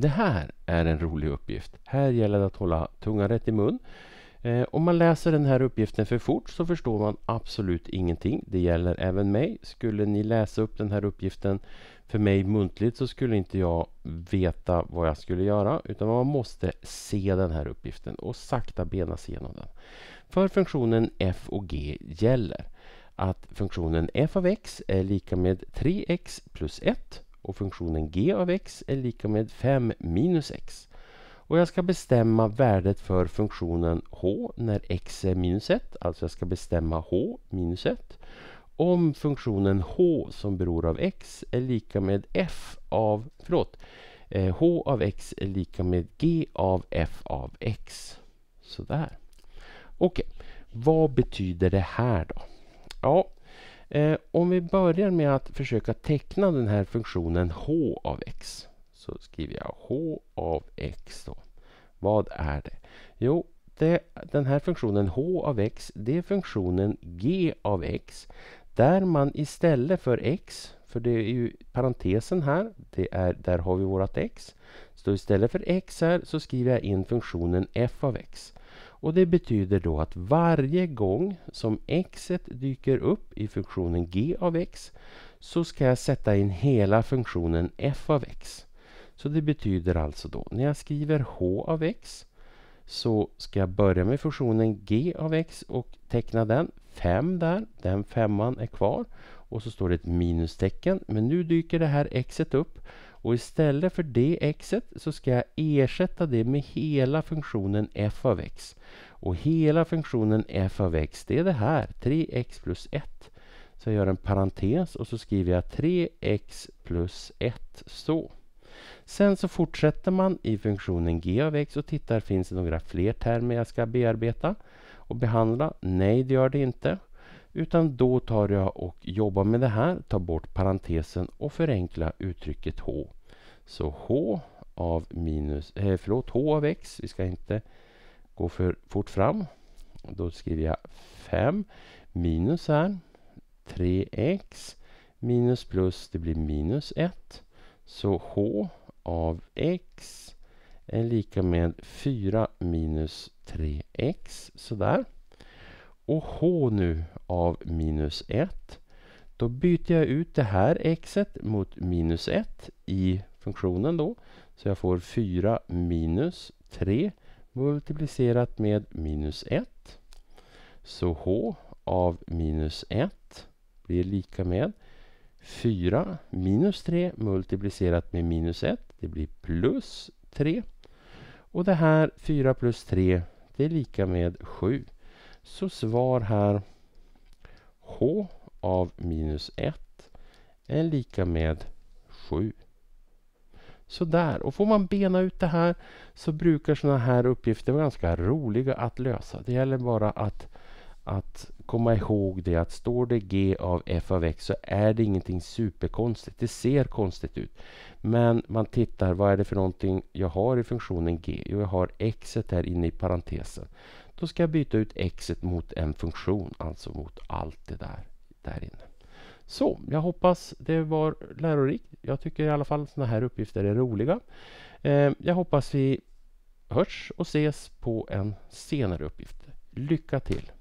Det här är en rolig uppgift. Här gäller det att hålla tungan rätt i mun. Eh, om man läser den här uppgiften för fort så förstår man absolut ingenting. Det gäller även mig. Skulle ni läsa upp den här uppgiften för mig muntligt så skulle inte jag veta vad jag skulle göra utan man måste se den här uppgiften och sakta benas igenom den. För funktionen f och g gäller att funktionen f av x är lika med 3x plus 1 och funktionen g av x är lika med 5 minus x. Och jag ska bestämma värdet för funktionen h när x är minus 1. Alltså jag ska bestämma h minus 1. Om funktionen h som beror av x är lika med f av... Förlåt. Eh, h av x är lika med g av f av x. Sådär. Okej, vad betyder det här då? Ja, Eh, om vi börjar med att försöka teckna den här funktionen h av x. Så skriver jag h av x. Då. Vad är det? Jo, det, den här funktionen h av x, det är funktionen g av x. Där man istället för x, för det är ju parentesen här, det är, där har vi vårt x. Så istället för x här så skriver jag in funktionen f av x. Och Det betyder då att varje gång som x dyker upp i funktionen g av x så ska jag sätta in hela funktionen f av x. Så det betyder alltså då när jag skriver h av x så ska jag börja med funktionen g av x och teckna den. 5 där, den femman är kvar. Och så står det ett minustecken. Men nu dyker det här xet upp. Och istället för det xet så ska jag ersätta det med hela funktionen f av x. Och hela funktionen f av x det är det här, 3x plus 1. Så jag gör en parentes och så skriver jag 3x plus 1 så. Sen så fortsätter man i funktionen g av x och tittar finns det några fler termer jag ska bearbeta och behandla. Nej, det gör det inte. Utan då tar jag och jobbar med det här, tar bort parentesen och förenklar uttrycket h. Så h av minus, eh, förlåt, h av x, vi ska inte gå för fort fram. Då skriver jag 5 minus här, 3x minus plus, det blir minus 1. Så h av x är lika med 4 minus 3x, sådär och h nu av minus 1. Då byter jag ut det här X mot minus 1 i funktionen då. Så jag får 4 minus 3 multiplicerat med minus 1. Så h av minus 1 blir lika med 4 minus 3 multiplicerat med minus 1. Det blir plus 3. Och det här 4 plus 3 det är lika med 7. Så svar här h av minus 1 är lika med 7. Sådär, och får man bena ut det här så brukar sådana här uppgifter vara ganska roliga att lösa. Det gäller bara att, att komma ihåg det att står det g av f av x så är det ingenting superkonstigt. Det ser konstigt ut. Men man tittar, vad är det för någonting jag har i funktionen g? Jo, jag har x här inne i parentesen. Då ska jag byta ut x mot en funktion, alltså mot allt det där där inne. Så, jag hoppas det var lärorikt. Jag tycker i alla fall sådana här uppgifter är roliga. Eh, jag hoppas vi hörs och ses på en senare uppgift. Lycka till!